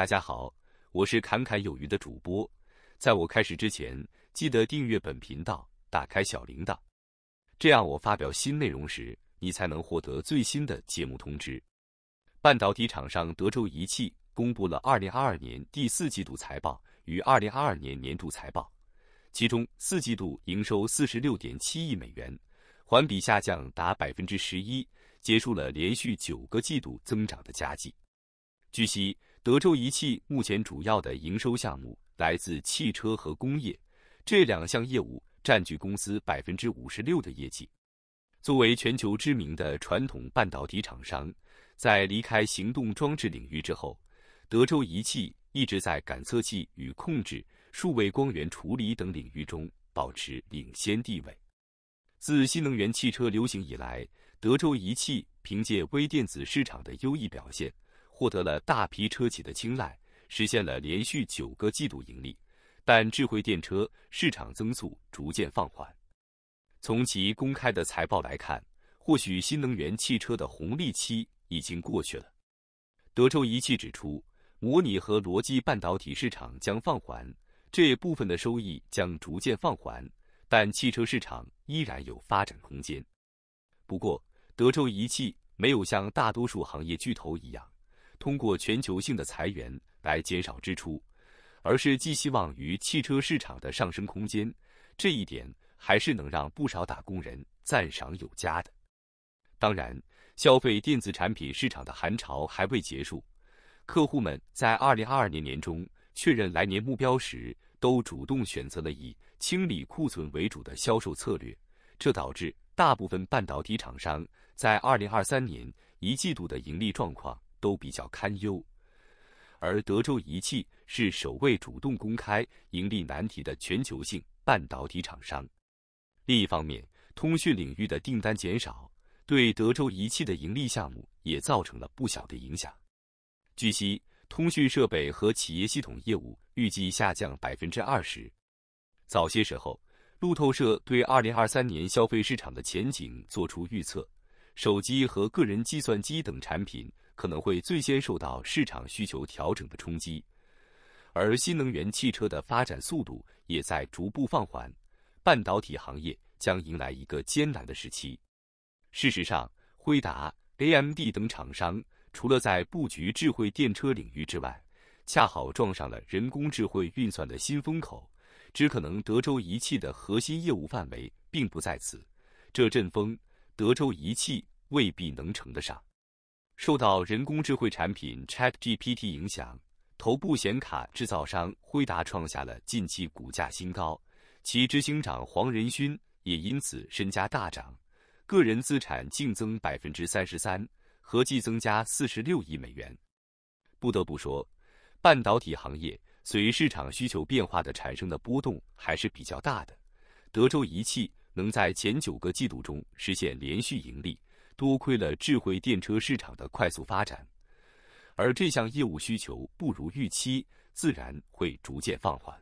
大家好，我是侃侃有余的主播。在我开始之前，记得订阅本频道，打开小铃铛，这样我发表新内容时，你才能获得最新的节目通知。半导体厂商德州仪器公布了二零二二年第四季度财报与二零二二年年度财报，其中四季度营收四十六点七亿美元，环比下降达百分之十一，结束了连续九个季度增长的佳绩。据悉。德州仪器目前主要的营收项目来自汽车和工业这两项业务，占据公司百分之五十六的业绩。作为全球知名的传统半导体厂商，在离开行动装置领域之后，德州仪器一直在感测器与控制、数位光源处理等领域中保持领先地位。自新能源汽车流行以来，德州仪器凭借微电子市场的优异表现。获得了大批车企的青睐，实现了连续九个季度盈利，但智慧电车市场增速逐渐放缓。从其公开的财报来看，或许新能源汽车的红利期已经过去了。德州仪器指出，模拟和逻辑半导体市场将放缓，这部分的收益将逐渐放缓，但汽车市场依然有发展空间。不过，德州仪器没有像大多数行业巨头一样。通过全球性的裁员来减少支出，而是寄希望于汽车市场的上升空间，这一点还是能让不少打工人赞赏有加的。当然，消费电子产品市场的寒潮还未结束，客户们在二零二二年年中确认来年目标时，都主动选择了以清理库存为主的销售策略，这导致大部分半导体厂商在二零二三年一季度的盈利状况。都比较堪忧，而德州仪器是首位主动公开盈利难题的全球性半导体厂商。另一方面，通讯领域的订单减少对德州仪器的盈利项目也造成了不小的影响。据悉，通讯设备和企业系统业务预计下降百分之二十。早些时候，路透社对二零二三年消费市场的前景做出预测，手机和个人计算机等产品。可能会最先受到市场需求调整的冲击，而新能源汽车的发展速度也在逐步放缓，半导体行业将迎来一个艰难的时期。事实上，辉达、AMD 等厂商除了在布局智慧电车领域之外，恰好撞上了人工智慧运算的新风口，只可能德州仪器的核心业务范围并不在此，这阵风，德州仪器未必能承得上。受到人工智慧产品 ChatGPT 影响，头部显卡制造商辉达创下了近期股价新高，其执行长黄仁勋也因此身家大涨，个人资产净增百分之三十三，合计增加四十六亿美元。不得不说，半导体行业随市场需求变化的产生的波动还是比较大的。德州仪器能在前九个季度中实现连续盈利。多亏了智慧电车市场的快速发展，而这项业务需求不如预期，自然会逐渐放缓。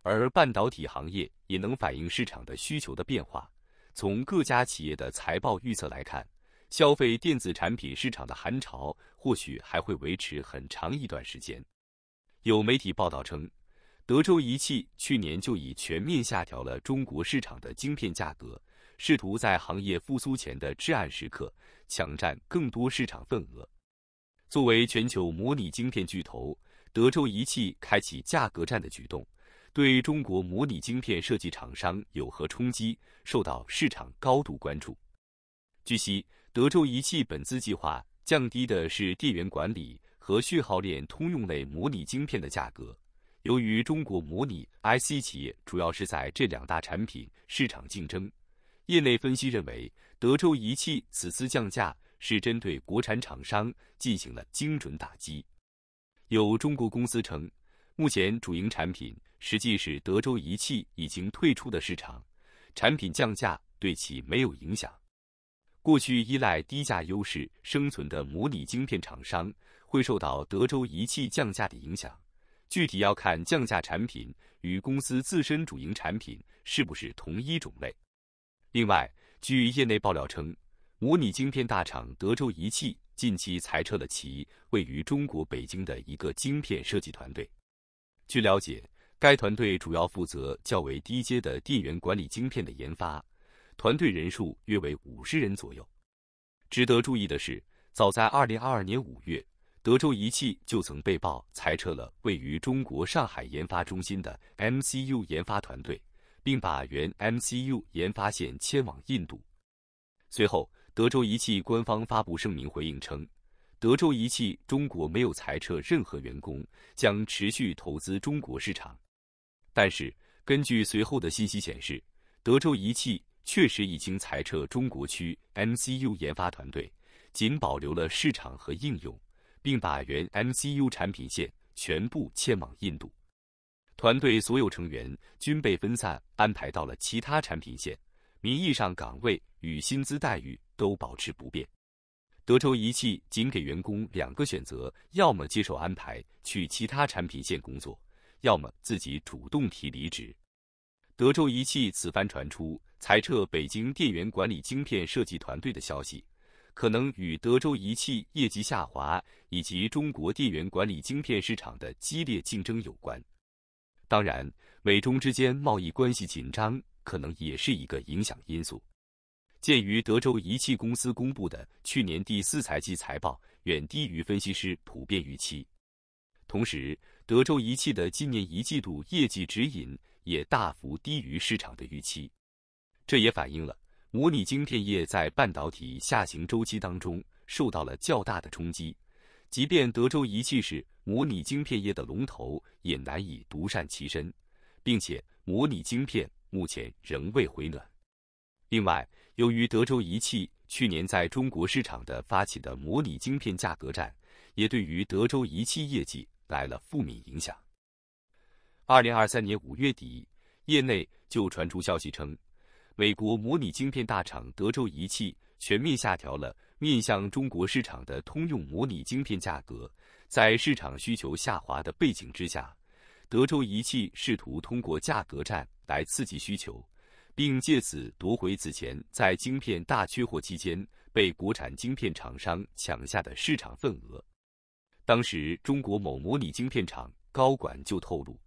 而半导体行业也能反映市场的需求的变化。从各家企业的财报预测来看，消费电子产品市场的寒潮或许还会维持很长一段时间。有媒体报道称，德州仪器去年就已全面下调了中国市场的晶片价格。试图在行业复苏前的至暗时刻抢占更多市场份额。作为全球模拟晶片巨头，德州仪器开启价格战的举动，对中国模拟晶片设计厂商有何冲击，受到市场高度关注。据悉，德州仪器本次计划降低的是电源管理和序号链通用类模拟晶片的价格。由于中国模拟 IC 企业主要是在这两大产品市场竞争。业内分析认为，德州仪器此次降价是针对国产厂商进行了精准打击。有中国公司称，目前主营产品实际是德州仪器已经退出的市场，产品降价对其没有影响。过去依赖低价优势生存的模拟晶片厂商会受到德州仪器降价的影响，具体要看降价产品与公司自身主营产品是不是同一种类。另外，据业内爆料称，模拟晶片大厂德州仪器近期裁撤了其位于中国北京的一个晶片设计团队。据了解，该团队主要负责较为低阶的电源管理晶片的研发，团队人数约为五十人左右。值得注意的是，早在二零二二年五月，德州仪器就曾被曝裁撤了位于中国上海研发中心的 MCU 研发团队。并把原 MCU 研发线迁往印度。随后，德州仪器官方发布声明回应称，德州仪器中国没有裁撤任何员工，将持续投资中国市场。但是，根据随后的信息显示，德州仪器确实已经裁撤中国区 MCU 研发团队，仅保留了市场和应用，并把原 MCU 产品线全部迁往印度。团队所有成员均被分散安排到了其他产品线，名义上岗位与薪资待遇都保持不变。德州仪器仅给员工两个选择：要么接受安排去其他产品线工作，要么自己主动提离职。德州仪器此番传出裁撤北京电源管理晶片设计团队的消息，可能与德州仪器业绩下滑以及中国电源管理晶片市场的激烈竞争有关。当然，美中之间贸易关系紧张可能也是一个影响因素。鉴于德州仪器公司公布的去年第四财季财报远低于分析师普遍预期，同时德州仪器的今年一季度业绩指引也大幅低于市场的预期，这也反映了模拟晶片业在半导体下行周期当中受到了较大的冲击。即便德州仪器是模拟晶片业的龙头，也难以独善其身，并且模拟晶片目前仍未回暖。另外，由于德州仪器去年在中国市场的发起的模拟晶片价格战，也对于德州仪器业绩来了负面影响。二零二三年五月底，业内就传出消息称，美国模拟晶片大厂德州仪器。全面下调了面向中国市场的通用模拟晶片价格，在市场需求下滑的背景之下，德州仪器试图通过价格战来刺激需求，并借此夺回此前在晶片大缺货期间被国产晶片厂商抢下的市场份额。当时，中国某模拟晶片厂高管就透露，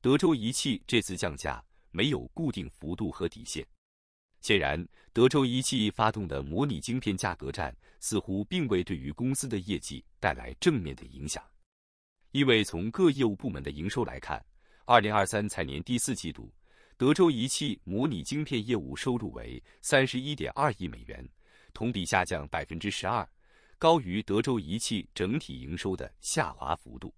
德州仪器这次降价没有固定幅度和底线，显然。德州仪器发动的模拟晶片价格战似乎并未对于公司的业绩带来正面的影响，因为从各业务部门的营收来看，二零二三财年第四季度，德州仪器模拟晶片业务收入为三十一点二亿美元，同比下降百分之十二，高于德州仪器整体营收的下滑幅度。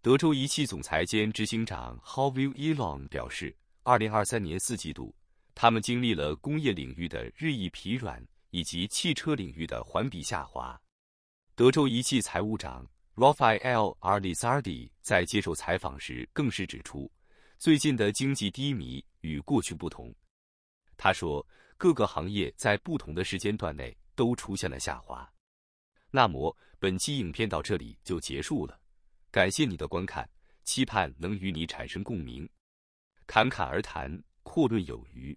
德州仪器总裁兼执行长 Howell Elon 表示，二零二三年四季度。他们经历了工业领域的日益疲软，以及汽车领域的环比下滑。德州仪器财务长 Rafael Alizardi 在接受采访时更是指出，最近的经济低迷与过去不同。他说，各个行业在不同的时间段内都出现了下滑。那么本期影片到这里就结束了，感谢你的观看，期盼能与你产生共鸣。侃侃而谈，阔论有余。